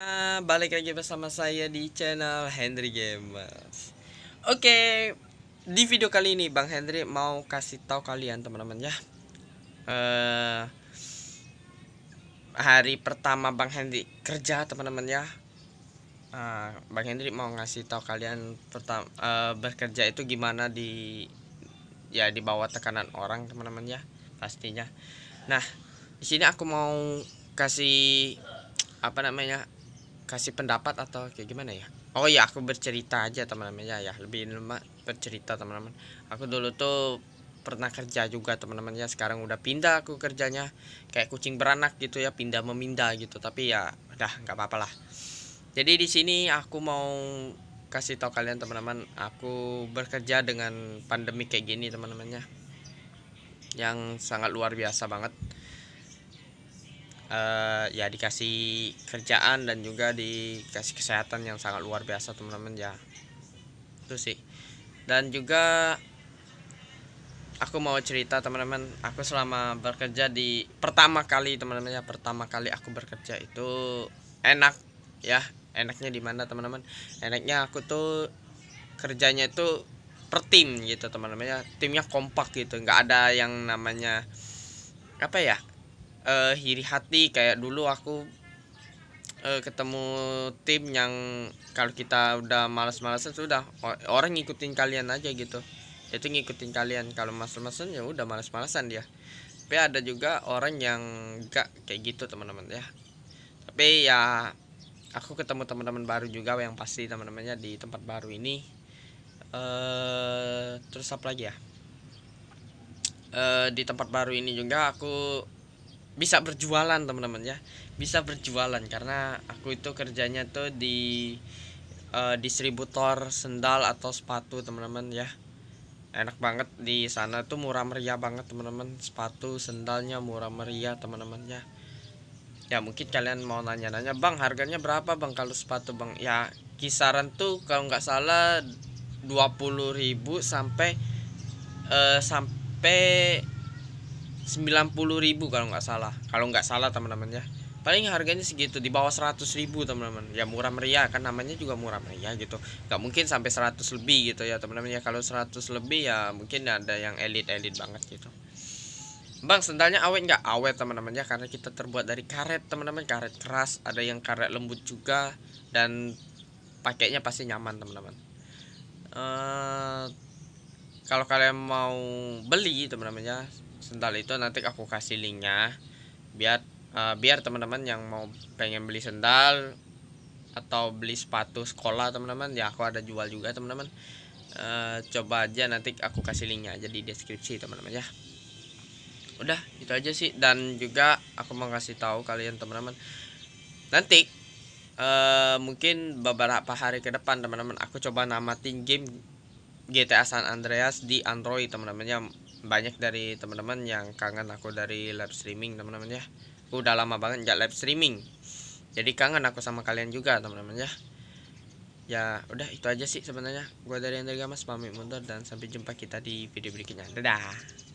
Ah, balik lagi bersama saya di channel Henry Gamers. Oke, di video kali ini Bang Henry mau kasih tahu kalian teman-teman ya. Uh, hari pertama Bang Henry kerja teman-teman ya. Uh, Bang Henry mau ngasih tahu kalian pertama uh, eh, bekerja itu gimana di ya di bawah tekanan orang teman-teman ya pastinya. Nah, di sini aku mau kasih apa namanya kasih pendapat atau kayak gimana ya oh ya aku bercerita aja teman-teman ya ya lebih lemah bercerita teman-teman aku dulu tuh pernah kerja juga teman-teman ya sekarang udah pindah aku kerjanya kayak kucing beranak gitu ya pindah memindah gitu tapi ya udah nggak apa-apa lah jadi di sini aku mau kasih tau kalian teman-teman aku bekerja dengan pandemi kayak gini teman-temannya yang sangat luar biasa banget uh, ya dikasih kerjaan dan juga dikasih kesehatan yang sangat luar biasa teman-teman ya itu sih dan juga aku mau cerita teman-teman aku selama bekerja di pertama kali teman-teman ya pertama kali aku bekerja itu enak ya enaknya di mana teman-teman enaknya aku tuh kerjanya itu per tim gitu teman-teman ya timnya kompak gitu nggak ada yang namanya apa ya uh, eh, iri hati kayak dulu aku uh, ketemu tim yang kalau kita udah malas-malasan sudah orang ngikutin kalian aja gitu itu ngikutin kalian kalau malas-malasan ya udah malas-malasan dia tapi ada juga orang yang enggak kayak gitu teman-teman ya tapi ya aku ketemu teman-teman baru juga yang pasti teman-temannya di tempat baru ini uh, terus apa lagi ya uh, di tempat baru ini juga aku bisa berjualan teman-teman ya bisa berjualan karena aku itu kerjanya tuh di uh, distributor sendal atau sepatu teman-teman ya enak banget di sana tuh murah meriah banget teman-teman sepatu sendalnya murah meriah teman-teman ya ya mungkin kalian mau nanya-nanya bang harganya berapa bang kalau sepatu bang ya kisaran tuh kalau nggak salah 20.000 sampai uh, sampai 90.000 ribu kalau nggak salah kalau nggak salah teman-teman ya paling harganya segitu di bawah 100.000 ribu teman-teman ya murah meriah kan namanya juga murah meriah gitu nggak mungkin sampai 100 lebih gitu ya teman-teman ya kalau 100 lebih ya mungkin ada yang elit-elit banget gitu Bang sendalnya awet nggak awet teman-teman ya karena kita terbuat dari karet teman-teman karet keras ada yang karet lembut juga dan pakainya pasti nyaman teman-teman uh, kalau kalian mau beli teman-teman ya sendal itu nanti aku kasih linknya biar uh, biar teman-teman yang mau pengen beli sendal atau beli sepatu sekolah teman-teman ya aku ada jual juga teman-teman uh, coba aja nanti aku kasih linknya aja di deskripsi teman-teman ya udah itu aja sih dan juga aku mau kasih tahu kalian teman-teman nanti uh, mungkin beberapa hari ke depan teman-teman aku coba namatin game GTA San Andreas di Android teman-teman ya banyak dari teman-teman yang kangen aku dari live streaming teman-teman ya aku udah lama banget nggak live streaming jadi kangen aku sama kalian juga teman-teman ya ya udah itu aja sih sebenarnya gue dari Andrea Mas pamit mundur dan sampai jumpa kita di video berikutnya dadah